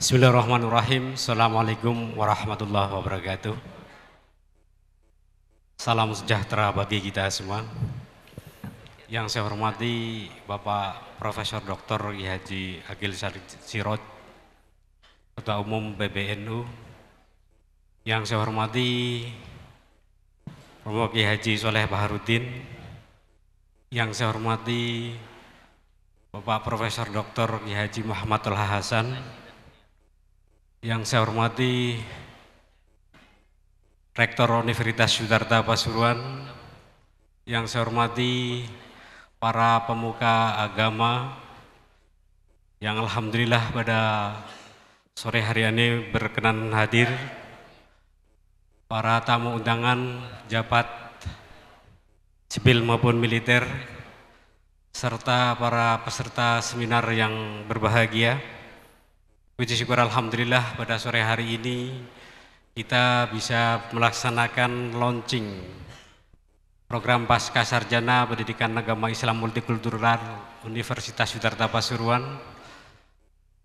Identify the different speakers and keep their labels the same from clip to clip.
Speaker 1: Bismillahirrahmanirrahim. Assalamualaikum warahmatullahi wabarakatuh. Salam sejahtera bagi kita semua. Yang saya hormati Bapak Profesor Dr. I. Haji Agil Sirot, Ketua Umum PBNU. Yang saya hormati Romo Ki Haji Soleh Baharudin. Yang saya hormati Bapak Profesor Dr. I. Haji Muhammad Hasan yang saya hormati Rektor Universitas Yudharta Pasuruan, yang saya hormati para pemuka agama, yang Alhamdulillah pada sore hari ini berkenan hadir, para tamu undangan, jabat, sipil maupun militer, serta para peserta seminar yang berbahagia. Puji syukur Alhamdulillah pada sore hari ini kita bisa melaksanakan launching program Pasca Sarjana Pendidikan Agama Islam Multikultural Universitas Widarta Pasuruan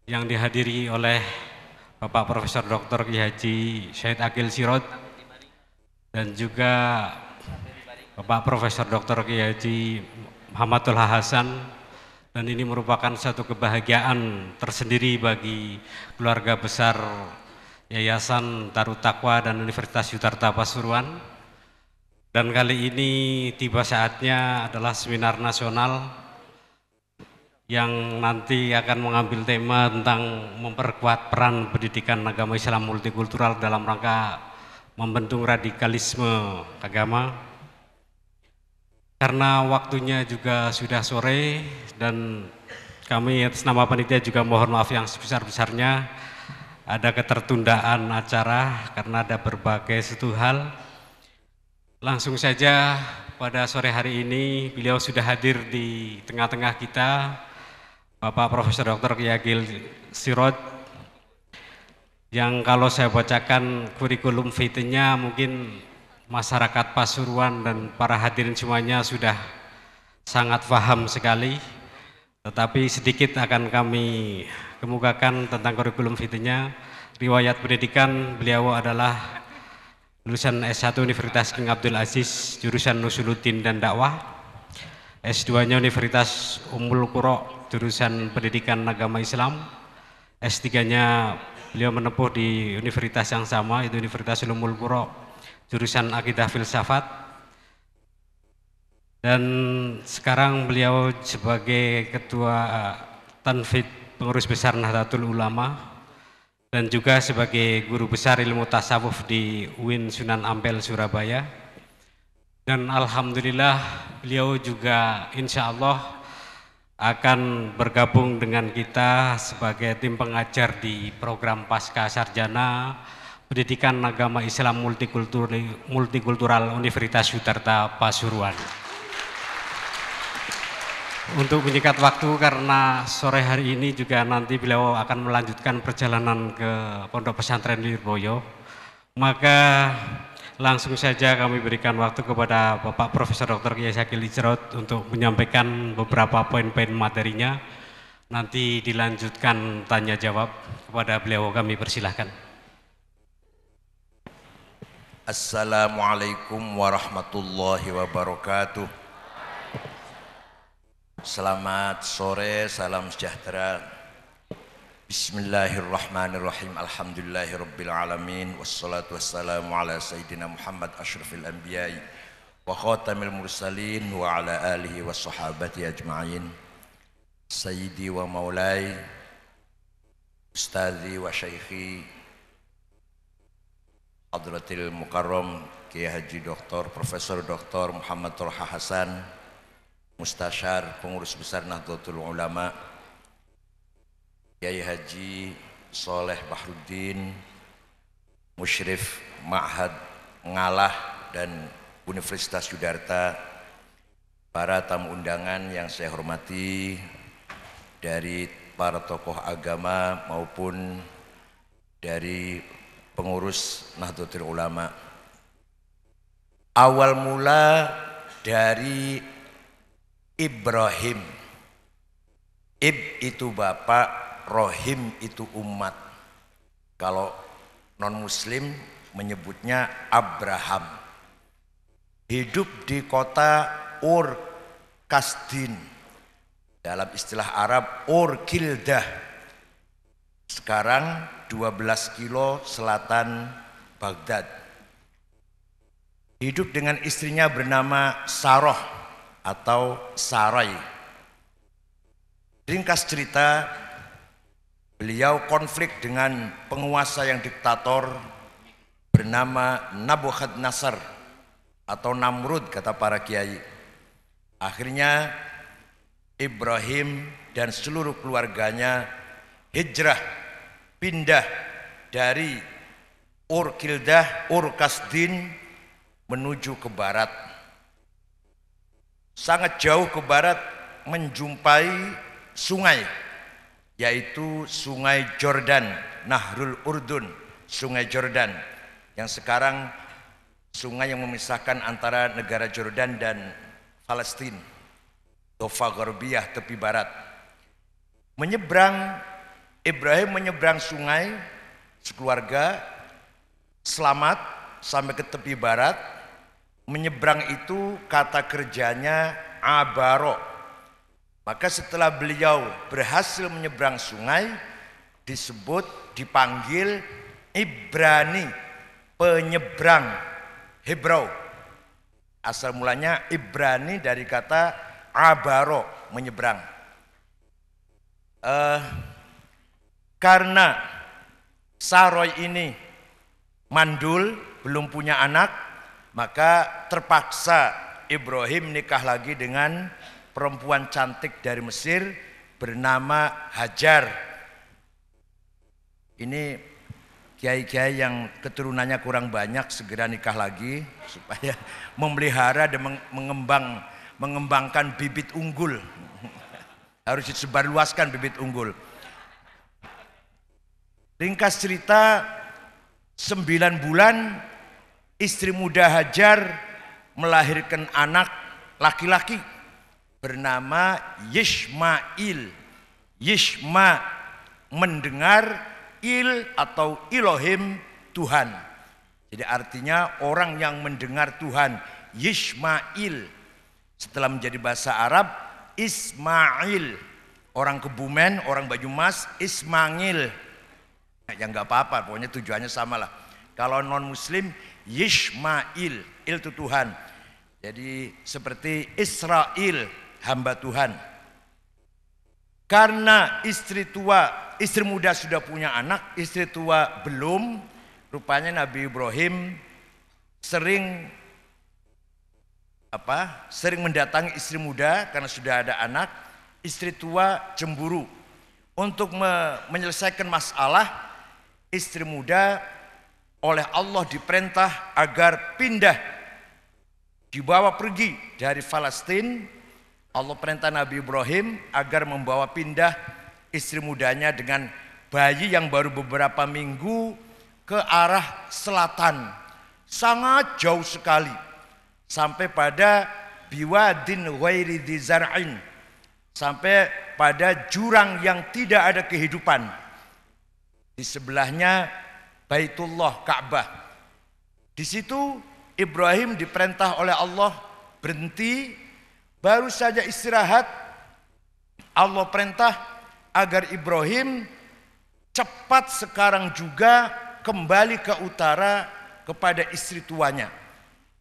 Speaker 1: yang dihadiri oleh Bapak Profesor Dr. Ki Haji Syed Akil Sirot dan juga Bapak Profesor Dr. Ki Haji Muhammadul Hasan dan ini merupakan satu kebahagiaan tersendiri bagi keluarga besar Yayasan Tarutakwa dan Universitas Yutarta Pasuruan. Dan kali ini tiba saatnya adalah seminar nasional yang nanti akan mengambil tema tentang memperkuat peran pendidikan agama Islam multikultural dalam rangka membentuk radikalisme agama karena waktunya juga sudah sore dan kami atas nama panitia juga mohon maaf yang sebesar-besarnya ada ketertundaan acara karena ada berbagai satu hal. Langsung saja pada sore hari ini beliau sudah hadir di tengah-tengah kita Bapak Profesor Dr. Kiagil Sirot yang kalau saya bacakan kurikulum vitae mungkin masyarakat Pasuruan dan para hadirin semuanya sudah sangat paham sekali. Tetapi sedikit akan kami kemukakan tentang kurikulum fitnya Riwayat pendidikan beliau adalah lulusan S1 Universitas King Abdul Aziz, jurusan Nusuluddin dan Dakwah. S2-nya Universitas Ummul Kuro jurusan Pendidikan Agama Islam. S3-nya beliau menempuh di universitas yang sama, itu Universitas Ummul Kuro jurusan akidah filsafat dan sekarang beliau sebagai ketua eh, Tanfid pengurus besar Nahdlatul Ulama dan juga sebagai guru besar ilmu tasawuf di UIN Sunan Ampel Surabaya dan Alhamdulillah beliau juga insya Allah akan bergabung dengan kita sebagai tim pengajar di program Pasca Sarjana Pendidikan Agama Islam Multikultural, Multikultural Universitas Yudharta Pasuruan. Untuk menyikat waktu karena sore hari ini juga nanti beliau akan melanjutkan perjalanan ke Pondok Pesantren Lirboyo. Maka langsung saja kami berikan waktu kepada Bapak Profesor Dr. Kiai Syakil Ijrot untuk menyampaikan beberapa poin-poin materinya. Nanti dilanjutkan tanya jawab kepada beliau kami persilahkan.
Speaker 2: Assalamualaikum warahmatullahi wabarakatuh. Selamat sore, salam sejahtera. Bismillahirrahmanirrahim. Alhamdulillahirabbil alamin wassalatu wassalamu ala sayyidina Muhammad asyrafil anbiya'i wa khatamil mursalin wa ala alihi washabati ajmain. Sayyidi wa maulai, ustazi wa syaikhi Hadratil Mukarram Kiai Haji Dr. Profesor Dr. Muhammad Tolha Hasan Mustasyar Pengurus Besar Nahdlatul Ulama Kiai Haji Soleh Bahruddin Musyrif Ma'had Ngalah dan Universitas Yudarta para tamu undangan yang saya hormati dari para tokoh agama maupun dari pengurus Nahdlatul Ulama. Awal mula dari Ibrahim. Ib itu bapak, Rohim itu umat. Kalau non muslim menyebutnya Abraham. Hidup di kota Ur Kasdin. Dalam istilah Arab Ur Kildah sekarang 12 kilo selatan Baghdad. Hidup dengan istrinya bernama Saroh atau Sarai. Ringkas cerita, beliau konflik dengan penguasa yang diktator bernama Nasr atau Namrud kata para kiai. Akhirnya Ibrahim dan seluruh keluarganya hijrah pindah dari Urkildah Urkasdin menuju ke barat sangat jauh ke barat menjumpai sungai yaitu sungai Jordan Nahrul Urdun sungai Jordan yang sekarang sungai yang memisahkan antara negara Jordan dan Palestina Dofa Gorbiah, tepi barat menyeberang Ibrahim menyeberang sungai sekeluarga selamat sampai ke tepi barat. Menyeberang itu kata kerjanya abaro. Maka setelah beliau berhasil menyeberang sungai disebut dipanggil Ibrani penyeberang Hebrew. Asal mulanya Ibrani dari kata abaro menyeberang. Uh, karena Saroy ini mandul, belum punya anak, maka terpaksa Ibrahim nikah lagi dengan perempuan cantik dari Mesir bernama Hajar. Ini kiai-kiai yang keturunannya kurang banyak segera nikah lagi supaya memelihara dan mengembang mengembangkan bibit unggul. Harus disebarluaskan bibit unggul. Ringkas cerita, sembilan bulan istri muda Hajar melahirkan anak laki-laki bernama Yishmail. Yishma mendengar il atau Elohim Tuhan. Jadi artinya orang yang mendengar Tuhan, Yishmail. Setelah menjadi bahasa Arab, Ismail. Orang Kebumen, orang Banyumas, Ismail yang nggak apa-apa, pokoknya tujuannya sama lah. Kalau non muslim, Yishmail, il itu Tuhan. Jadi seperti Israel, hamba Tuhan. Karena istri tua, istri muda sudah punya anak, istri tua belum. Rupanya Nabi Ibrahim sering apa? Sering mendatangi istri muda karena sudah ada anak, istri tua cemburu. Untuk me menyelesaikan masalah, istri muda oleh Allah diperintah agar pindah dibawa pergi dari Palestina Allah perintah Nabi Ibrahim agar membawa pindah istri mudanya dengan bayi yang baru beberapa minggu ke arah selatan sangat jauh sekali sampai pada biwadin ghairi sampai pada jurang yang tidak ada kehidupan di sebelahnya Baitullah Ka'bah. Di situ Ibrahim diperintah oleh Allah berhenti baru saja istirahat Allah perintah agar Ibrahim cepat sekarang juga kembali ke utara kepada istri tuanya.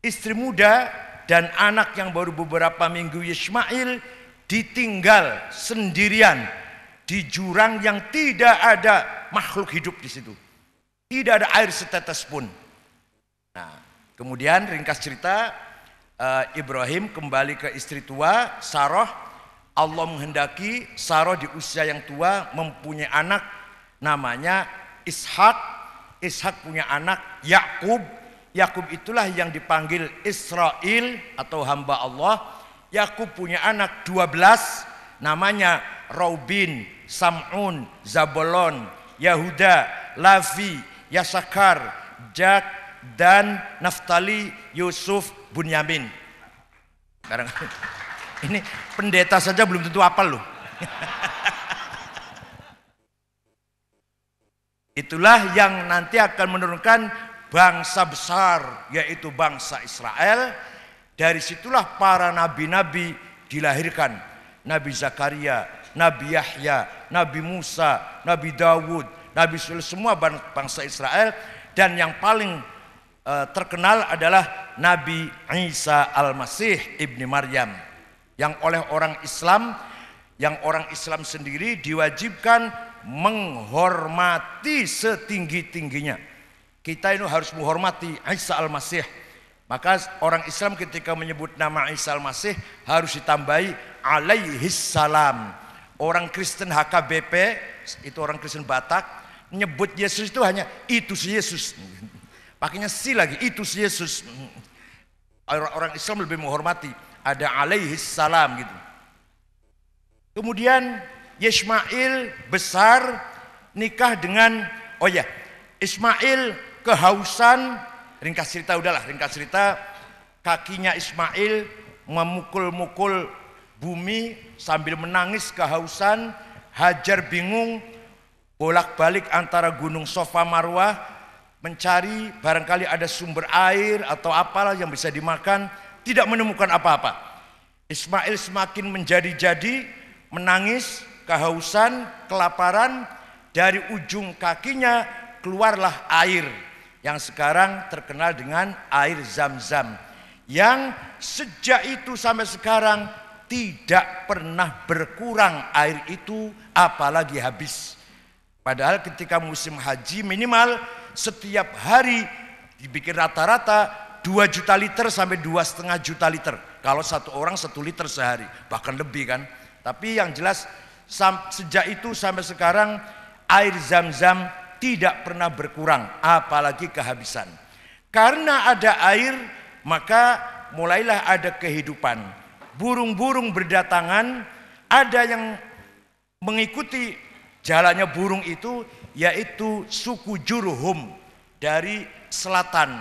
Speaker 2: Istri muda dan anak yang baru beberapa minggu Ismail ditinggal sendirian di jurang yang tidak ada makhluk hidup di situ. Tidak ada air setetes pun. Nah, kemudian ringkas cerita eh, Ibrahim kembali ke istri tua Saroh. Allah menghendaki Saroh di usia yang tua mempunyai anak namanya Ishak. Ishak punya anak Yakub. Yakub itulah yang dipanggil Israel atau hamba Allah. Yakub punya anak dua belas, namanya Robin Sam'un, Zabolon, Yahuda, Lavi, Yasakar, Jak, dan Naftali, Yusuf, Bunyamin. Barang ini pendeta saja belum tentu apa loh. Itulah yang nanti akan menurunkan bangsa besar yaitu bangsa Israel. Dari situlah para nabi-nabi dilahirkan. Nabi Zakaria, Nabi Yahya, Nabi Musa, Nabi Dawud, Nabi Sul semua bangsa Israel dan yang paling eh, terkenal adalah Nabi Isa Al-Masih Ibni Maryam yang oleh orang Islam yang orang Islam sendiri diwajibkan menghormati setinggi-tingginya. Kita ini harus menghormati Isa Al-Masih maka orang Islam ketika menyebut nama Isa Al-Masih harus ditambahi alaihis salam. Orang Kristen HKBP, itu orang Kristen Batak, menyebut Yesus itu hanya itu si Yesus. Pakainya si lagi, itu si Yesus. Orang Islam lebih menghormati, ada alaihi salam gitu. Kemudian Yesmail besar nikah dengan oh ya Ismail kehausan ringkas cerita udahlah ringkas cerita kakinya Ismail memukul-mukul Bumi sambil menangis kehausan, Hajar bingung bolak-balik antara gunung Sofa Marwah mencari barangkali ada sumber air atau apalah yang bisa dimakan, tidak menemukan apa-apa. Ismail semakin menjadi-jadi, menangis, kehausan, kelaparan, dari ujung kakinya keluarlah air yang sekarang terkenal dengan air zam-zam. Yang sejak itu sampai sekarang tidak pernah berkurang air itu apalagi habis. Padahal ketika musim haji minimal setiap hari dibikin rata-rata 2 juta liter sampai dua setengah juta liter. Kalau satu orang satu liter sehari, bahkan lebih kan. Tapi yang jelas sejak itu sampai sekarang air zam-zam tidak pernah berkurang, apalagi kehabisan. Karena ada air, maka mulailah ada kehidupan burung-burung berdatangan, ada yang mengikuti jalannya burung itu yaitu suku Juruhum dari selatan.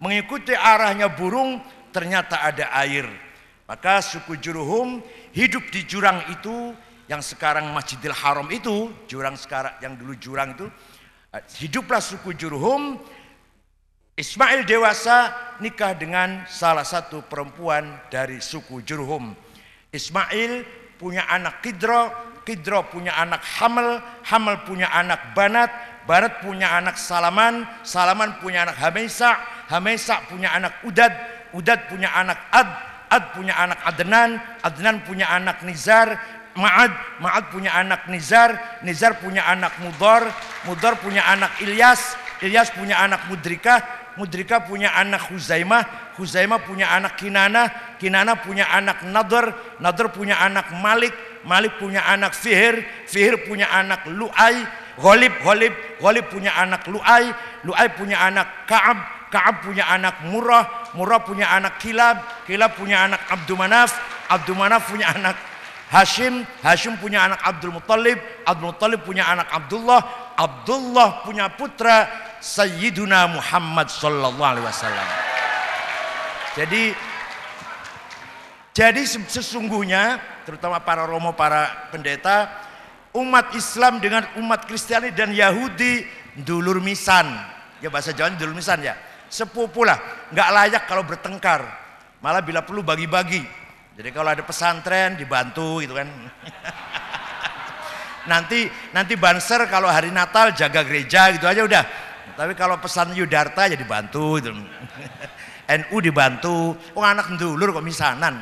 Speaker 2: Mengikuti arahnya burung ternyata ada air. Maka suku Juruhum hidup di jurang itu yang sekarang Masjidil Haram itu, jurang sekarang yang dulu jurang itu eh, hiduplah suku Juruhum Ismail dewasa nikah dengan salah satu perempuan dari suku Jurhum. Ismail punya anak Kidro, Kidro punya anak Hamel, Hamel punya anak Banat, Banat punya anak Salaman, Salaman punya anak Hamesa, Hamesa punya anak Udad, Udad punya anak Ad, Ad punya anak Adnan, Adnan punya anak Nizar, Ma'ad, Ma'ad punya anak Nizar, Nizar punya anak Mudor, Mudor punya anak Ilyas, Ilyas punya anak Mudrika, Mudrika punya anak Huzaimah, Huzaimah punya anak Kinana, Kinana punya anak Nadar, Nadar punya anak Malik, Malik punya anak Fihir, Fihir punya anak Lu'ai, Ghalib, Ghalib, Ghalib punya anak Lu'ai, Lu'ai punya anak Ka'ab, Ka'ab punya anak Murah, Murah punya anak Kilab, Kilab punya anak Abdul Manaf, Abdul Manaf punya anak Hashim, Hashim punya anak Abdul Muttalib, Abdul Muttalib punya anak Abdullah, Abdullah punya putra Sayyiduna Muhammad Sallallahu Alaihi Wasallam. Jadi jadi sesungguhnya terutama para romo para pendeta umat Islam dengan umat Kristiani dan Yahudi dulur misan ya bahasa Jawa dulur misan ya sepupu lah nggak layak kalau bertengkar malah bila perlu bagi-bagi jadi kalau ada pesantren dibantu gitu kan nanti nanti banser kalau hari Natal jaga gereja gitu aja udah tapi kalau pesan Yudarta ya dibantu itu. NU dibantu, oh anak ndulur kok misanan.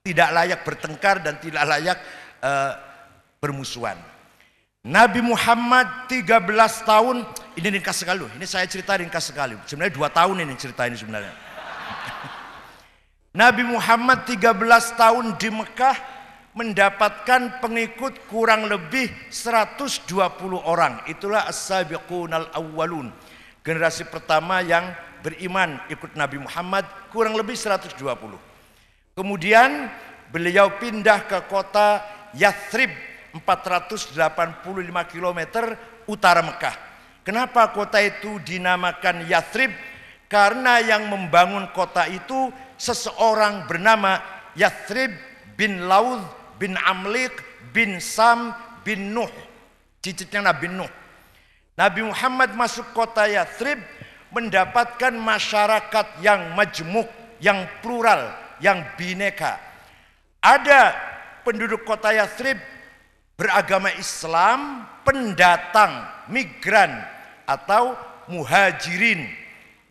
Speaker 2: Tidak layak bertengkar dan tidak layak uh, bermusuhan. Nabi Muhammad 13 tahun, ini ringkas sekali ini saya cerita ringkas sekali. Sebenarnya 2 tahun ini cerita ini sebenarnya. Nabi Muhammad 13 tahun di Mekah mendapatkan pengikut kurang lebih 120 orang. Itulah as al awwalun. Generasi pertama yang beriman ikut Nabi Muhammad kurang lebih 120. Kemudian beliau pindah ke kota Yathrib 485 km utara Mekah. Kenapa kota itu dinamakan Yathrib? Karena yang membangun kota itu seseorang bernama Yathrib bin Laud bin Amlik bin Sam bin Nuh. Cicitnya Nabi Nuh. Nabi Muhammad masuk kota Yathrib mendapatkan masyarakat yang majemuk, yang plural, yang bineka. Ada penduduk kota Yathrib beragama Islam, pendatang, migran atau muhajirin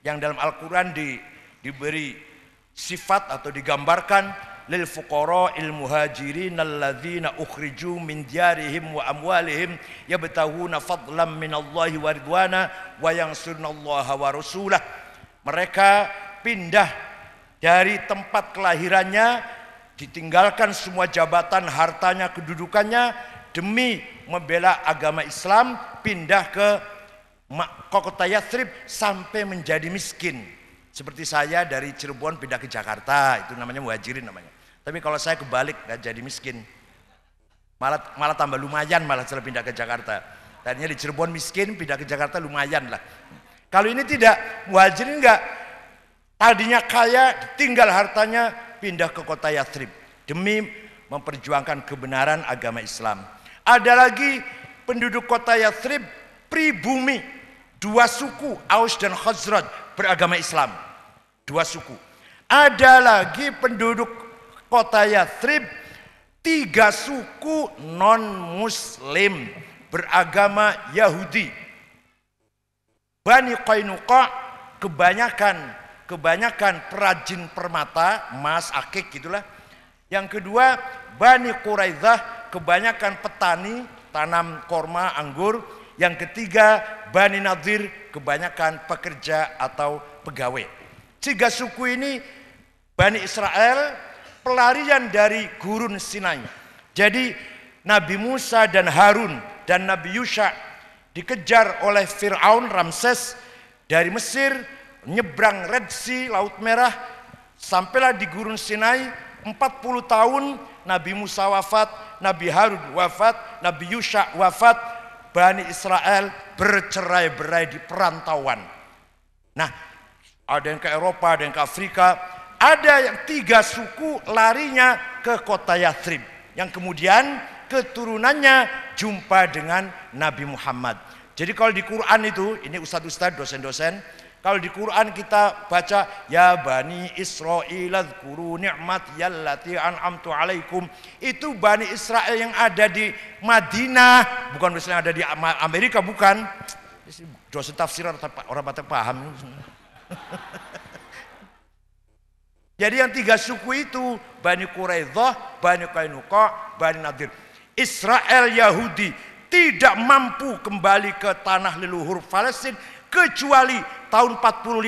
Speaker 2: yang dalam Al-Qur'an di, diberi sifat atau digambarkan lil al muhajirin alladhina ukhriju min diarihim wa amwalihim yabtahuna fadlan Allah wa ridwana wa Allah wa rasulah. Mereka pindah dari tempat kelahirannya ditinggalkan semua jabatan, hartanya, kedudukannya demi membela agama Islam pindah ke kota Yathrib sampai menjadi miskin. Seperti saya dari Cirebon pindah ke Jakarta, itu namanya muhajirin namanya. Tapi kalau saya kebalik nggak jadi miskin. Malah malah tambah lumayan malah saya pindah ke Jakarta. Tadinya di Cirebon miskin, pindah ke Jakarta lumayan lah. Kalau ini tidak, muhajirin enggak. Tadinya kaya, tinggal hartanya, pindah ke kota Yathrib. Demi memperjuangkan kebenaran agama Islam. Ada lagi penduduk kota Yathrib, pribumi. Dua suku, Aus dan Khazraj, beragama Islam. Dua suku. Ada lagi penduduk kota Yathrib tiga suku non muslim beragama Yahudi Bani Qainuqa kebanyakan kebanyakan perajin permata emas akik gitulah yang kedua Bani Quraidah kebanyakan petani tanam korma anggur yang ketiga Bani Nadir kebanyakan pekerja atau pegawai tiga suku ini Bani Israel pelarian dari gurun Sinai. Jadi Nabi Musa dan Harun dan Nabi Yusha dikejar oleh Fir'aun Ramses dari Mesir nyebrang Red Sea Laut Merah sampailah di gurun Sinai 40 tahun Nabi Musa wafat, Nabi Harun wafat, Nabi Yusha wafat, Bani Israel bercerai-berai di perantauan. Nah, ada yang ke Eropa, ada yang ke Afrika, ada yang tiga suku larinya ke kota Yathrib yang kemudian keturunannya jumpa dengan Nabi Muhammad. Jadi kalau di Quran itu, ini ustadz-ustadz, dosen-dosen, kalau di Quran kita baca ya bani Israil kuru nikmat yallati an'amtu alaikum. Itu bani Israel yang ada di Madinah, bukan misalnya ada di Amerika bukan. Dosen Tafsir orang orang paham. Jadi yang tiga suku itu Bani Quraidah, Bani Kainuqa, Bani Nadir. Israel Yahudi tidak mampu kembali ke tanah leluhur Palestina kecuali tahun 45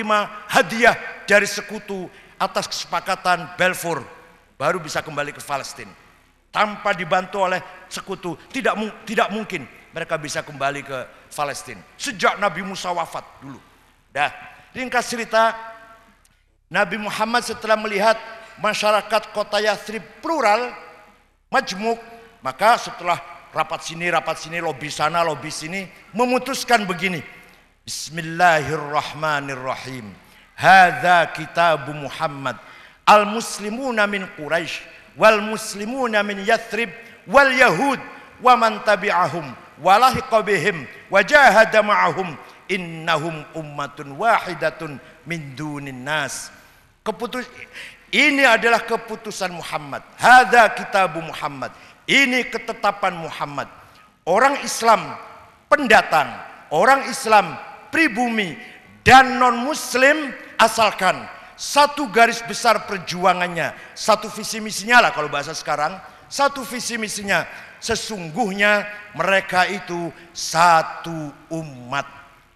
Speaker 2: hadiah dari sekutu atas kesepakatan Balfour baru bisa kembali ke Palestina tanpa dibantu oleh sekutu tidak tidak mungkin mereka bisa kembali ke Palestina sejak Nabi Musa wafat dulu dah ringkas cerita Nabi Muhammad setelah melihat masyarakat kota Yathrib plural, majmuk, maka setelah rapat sini, rapat sini, lobi sana, lobi sini, memutuskan begini. Bismillahirrahmanirrahim. Hadza kitabu Muhammad. Al-muslimuna min Quraisy wal muslimuna min Yathrib wal Yahud wa man tabi'ahum walahiqa bihim wa ma'ahum innahum ummatun wahidatun min dunin nas Keputus ini adalah keputusan Muhammad. Hada kitabu Muhammad. Ini ketetapan Muhammad. Orang Islam pendatang, orang Islam pribumi dan non muslim asalkan satu garis besar perjuangannya, satu visi misinya lah kalau bahasa sekarang, satu visi misinya sesungguhnya mereka itu satu umat.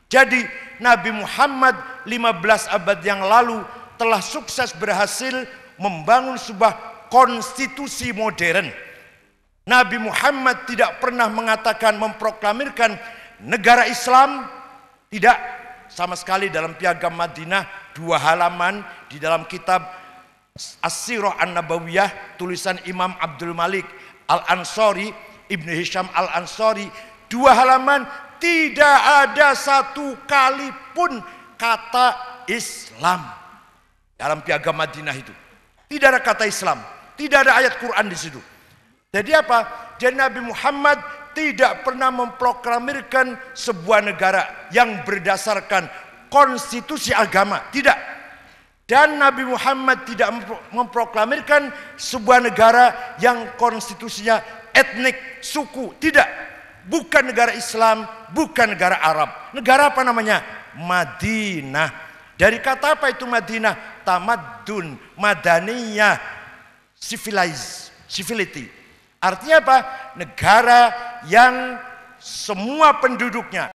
Speaker 2: Jadi Nabi Muhammad 15 abad yang lalu telah sukses berhasil membangun sebuah konstitusi modern. Nabi Muhammad tidak pernah mengatakan memproklamirkan negara Islam tidak sama sekali dalam piagam Madinah dua halaman di dalam kitab As-Sirah An-Nabawiyah tulisan Imam Abdul Malik al ansari Ibnu Hisham al ansari dua halaman tidak ada satu kali pun kata Islam. Dalam piagam Madinah itu. Tidak ada kata Islam. Tidak ada ayat Quran di situ. Jadi apa? Jadi Nabi Muhammad tidak pernah memproklamirkan sebuah negara yang berdasarkan konstitusi agama. Tidak. Dan Nabi Muhammad tidak memproklamirkan sebuah negara yang konstitusinya etnik, suku. Tidak. Bukan negara Islam, bukan negara Arab. Negara apa namanya? Madinah. Dari kata apa itu Madinah? Tamadun, madaniyah, civilized, civility. Artinya apa? Negara yang semua penduduknya